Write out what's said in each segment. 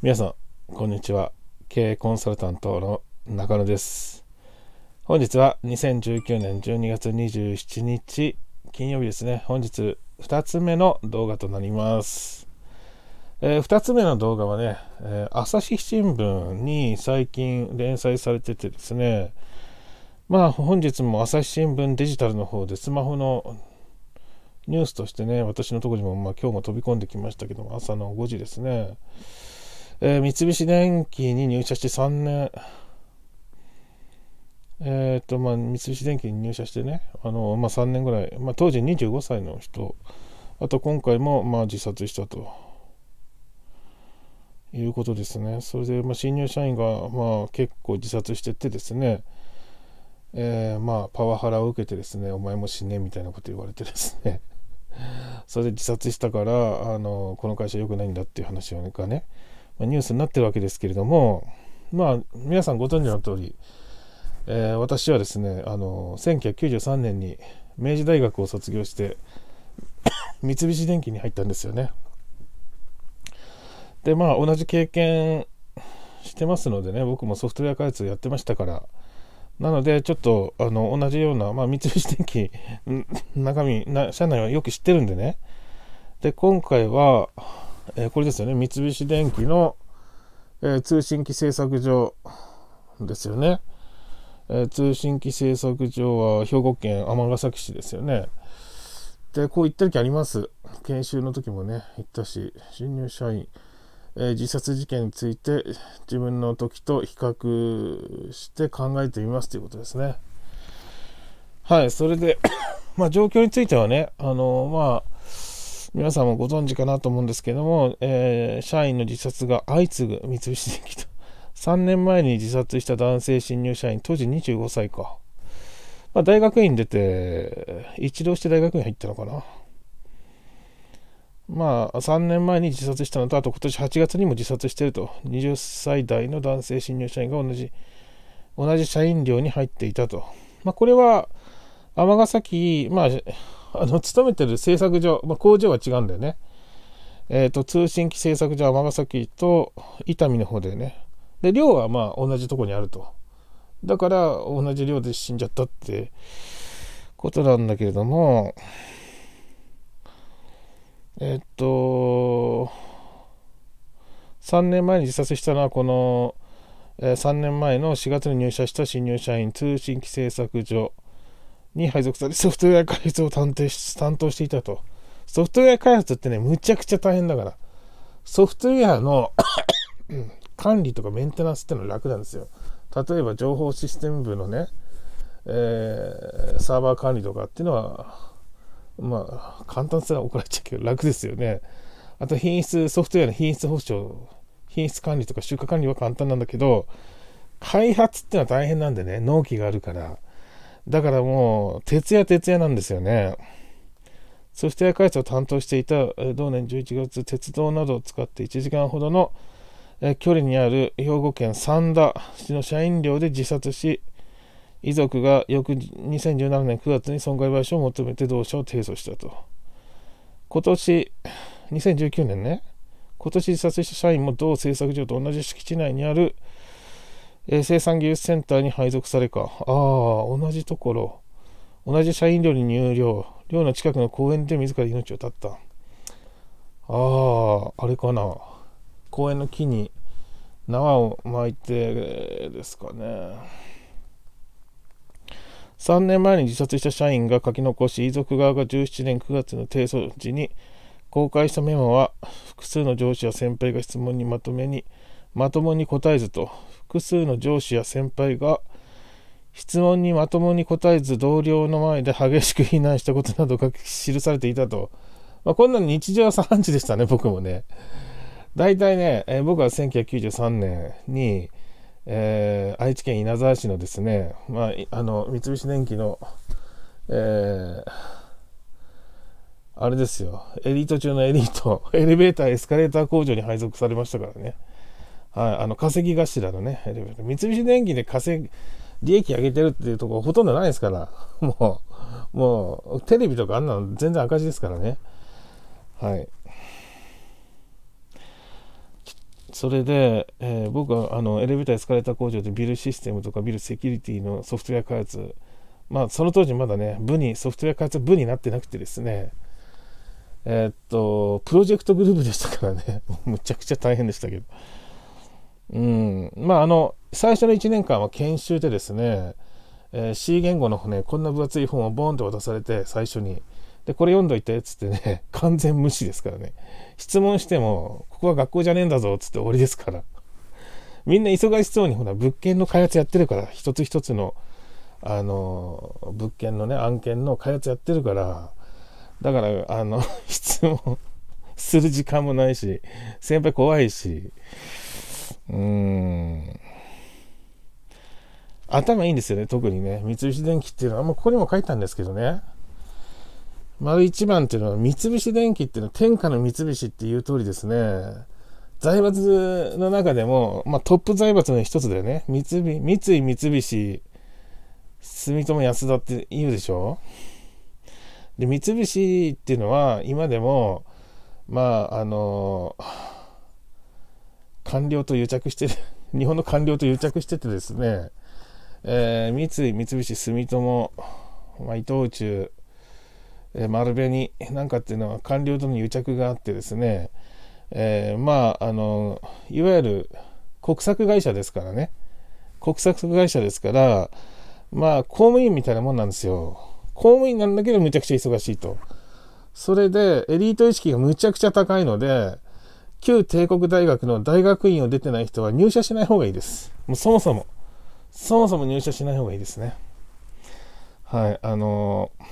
皆さん、こんにちは。経営コンサルタントの中野です。本日は2019年12月27日、金曜日ですね。本日2つ目の動画となります。えー、2つ目の動画はね、えー、朝日新聞に最近連載されててですね、まあ本日も朝日新聞デジタルの方でスマホのニュースとしてね、私のところにも、まあ、今日も飛び込んできましたけども、朝の5時ですね。えー、三菱電機に入社して3年、えー、と、まあ、三菱電機に入社してね、あの、まあ、3年ぐらい、まあ、当時25歳の人、あと今回も、まあ、自殺したということですね。それで、まあ、新入社員が、まあ、結構自殺してってですね、えー、まあ、パワハラを受けてですね、お前も死ねみたいなこと言われてですね、それで自殺したから、あの、この会社良くないんだっていう話がね、ニュースになってるわけですけれども、まあ、皆さんご存知の通り、えー、私はですね、あの、1993年に明治大学を卒業して、三菱電機に入ったんですよね。で、まあ、同じ経験してますのでね、僕もソフトウェア開発やってましたから、なので、ちょっと、あの、同じような、まあ、三菱電機、中身な、社内はよく知ってるんでね。で、今回は、えこれですよね。三菱電機の、え通信機製作所ですよね。え通信機製作所は兵庫県尼崎市ですよね。で、こう言った時あります。研修の時もね、行ったし、新入社員、え自殺事件について自分の時と比較して考えてみますということですね。はい、それで まあ状況についてはね、あのまあ、皆さんもご存知かなと思うんですけども、えー、社員の自殺が相次ぐ三菱電機と。3 年前に自殺した男性新入社員、当時25歳か。まあ、大学院出て、一浪して大学院入ったのかな。まあ、3年前に自殺したのと、あと今年8月にも自殺してると、20歳代の男性新入社員が同じ、同じ社員寮に入っていたと。まあ、これは、尼崎、まあ、あの、勤めてる製作所、まあ、工場は違うんだよね。えっ、ー、と、通信機製作所は尼崎と伊丹の方でね。で、寮はまあ同じとこにあると。だから、同じ寮で死んじゃったってことなんだけれども、えっ、ー、と、3年前に自殺したのはこの、えー、3年前の4月に入社した新入社員通信機製作所に配属されソフトウェア開発を担当し担当していたと。ソフトウェア開発ってね、むちゃくちゃ大変だから。ソフトウェアの管理とかメンテナンスってのは楽なんですよ。例えば情報システム部のね、えー、サーバー管理とかっていうのは、まあ、簡単すら怒られちゃうけど楽ですよね。あと品質、ソフトウェアの品質保証、品質管理とか出荷管理は簡単なんだけど、開発ってのは大変なんでね、納期があるから、だからもう、徹夜徹夜なんですよね。そして開発を担当していた同年11月、鉄道などを使って1時間ほどの距離にある兵庫県三田市の社員寮で自殺し、遺族が翌2017年9月に損害賠償を求めて同社を提訴したと。今年、2019年ね、今年自殺した社員も同製作所と同じ敷地内にあるえー、生産技術センターに配属されか。ああ、同じところ。同じ社員寮に入寮。寮の近くの公園で自ら命を絶った。ああ、あれかな。公園の木に縄を巻いてですかね。3年前に自殺した社員が書き残し、遺族側が17年9月の提訴時に公開したメモは、複数の上司や先輩が質問にまとめに、まともに答えずと複数の上司や先輩が質問にまともに答えず同僚の前で激しく非難したことなどが記されていたと、まあ、こんなの日常茶飯事でしたね僕もね大体ね、えー、僕は1993年に、えー、愛知県稲沢市のですね、まあ、あの三菱電機の、えー、あれですよエリート中のエリートエレベーターエスカレーター工場に配属されましたからねはい、あの稼ぎ頭のね、三菱電機で稼ぎ、利益上げてるっていうところほとんどないですから、もう、もう、テレビとかあんなの全然赤字ですからね。はい。それで、えー、僕はあのエレベーターエスカレーター工場でビルシステムとかビルセキュリティのソフトウェア開発、まあその当時まだね、部に、ソフトウェア開発部になってなくてですね、えー、っと、プロジェクトグループでしたからね、むちゃくちゃ大変でしたけど。うん、まああの最初の1年間は研修でですね、えー、C 言語のねこんな分厚い本をボーンと渡されて最初にでこれ読んどいてっつってね 完全無視ですからね質問してもここは学校じゃねえんだぞっつって終わりですからみんな忙しそうにほら物件の開発やってるから一つ一つのあの物件のね案件の開発やってるからだからあの 質問する時間もないし先輩怖いしうん。頭いいんですよね、特にね。三菱電機っていうのは、まここにも書いたんですけどね。丸一番っていうのは、三菱電機っていうのは、天下の三菱っていう通りですね。財閥の中でも、まあ、トップ財閥の一つだよね。三井、三井、三菱、住友安田って言うでしょで、三菱っていうのは、今でも、まあ、あのー官僚と癒着して 日本の官僚と癒着しててですね、えー、三井、三菱、住友、まあ、伊藤忠、えー、丸紅なんかっていうのは官僚との癒着があってですね、えー、まあ、あの、いわゆる国策会社ですからね、国策会社ですから、まあ、公務員みたいなもんなんですよ。公務員なんだけどむちゃくちゃ忙しいと。それで、エリート意識がむちゃくちゃ高いので、旧帝国大学の大学院を出てない人は入社しない方がいいです。もうそもそも、そもそも入社しない方がいいですね。はい、あのー、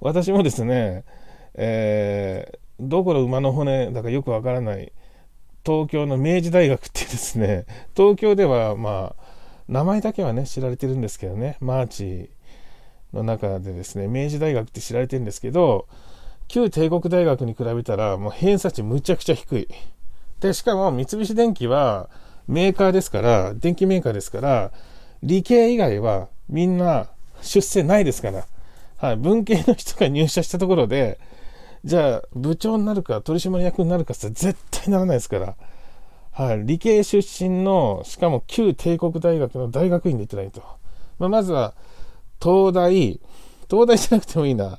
私もですね、えー、どこの馬の骨だかよくわからない、東京の明治大学ってですね、東京ではまあ、名前だけはね、知られてるんですけどね、マーチの中でですね、明治大学って知られてるんですけど、旧帝国大学に比べたらもう偏差値むちゃくちゃ低い。で、しかも三菱電機はメーカーですから、電機メーカーですから、理系以外はみんな出世ないですから、はい、文系の人が入社したところで、じゃあ部長になるか取締役になるかって絶対ならないですから、はい、理系出身の、しかも旧帝国大学の大学院で行ってないと。まあ、まずは東大、東大じゃなくてもいいな。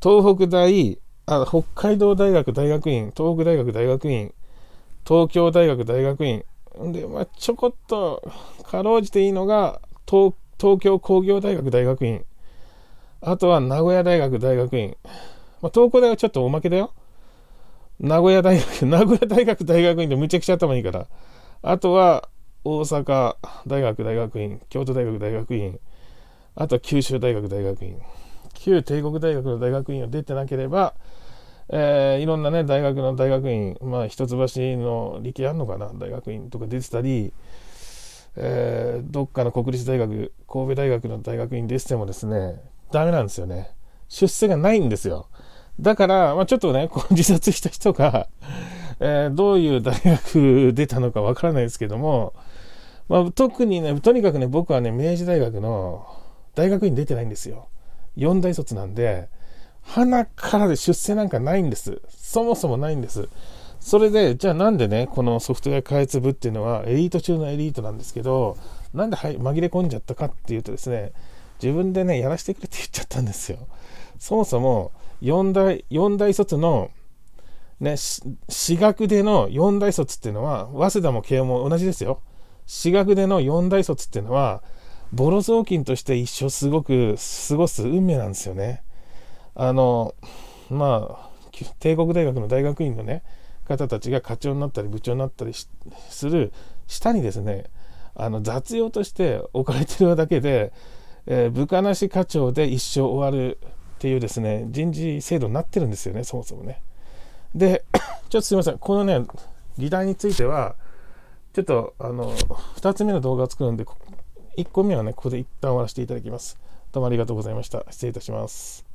東北大あ北海道大学大学院東北大学大学院東京大学大学院で、まあ、ちょこっとかろうじていいのが東京工業大学大学院あとは名古屋大学大学院、まあ、東工大学ちょっとおまけだよ名古屋大学 名古屋大学大学院でむちゃくちゃ頭いいからあとは大阪大学大学院京都大学大学院あとは九州大学大学院旧帝国大学の大学院を出てなければ、えー、いろんなね大学の大学院まあ一橋の理系あんのかな大学院とか出てたり、えー、どっかの国立大学神戸大学の大学院出ててもですねダメなんですよね出世がないんですよだから、まあ、ちょっとねこう自殺した人が、えー、どういう大学出たのかわからないですけども、まあ、特にねとにかくね僕はね明治大学の大学院出てないんですよ四大卒なんで、鼻からで出世なんかないんです。そもそもないんです。それで、じゃあなんでね、このソフトウェア開発部っていうのはエリート中のエリートなんですけど、なんで、紛れ込んじゃったかっていうとですね、自分でね、やらせてくれって言っちゃったんですよ。そもそも、四大、四大卒の、ね、私学での四大卒っていうのは、早稲田も慶応も同じですよ。私学での4大卒っていうのは、ボロ雑巾として一生すごく過ごす運命なんですよね。あのまあ帝国大学の大学院のね方たちが課長になったり部長になったりする下にですねあの雑用として置かれてるだけで、えー、部下なし課長で一生終わるっていうですね人事制度になってるんですよねそもそもね。でちょっとすいませんこのね議題についてはちょっとあの2つ目の動画を作るんで1個目はね、ここで一旦終わらせていただきます。どうもありがとうございました。失礼いたします。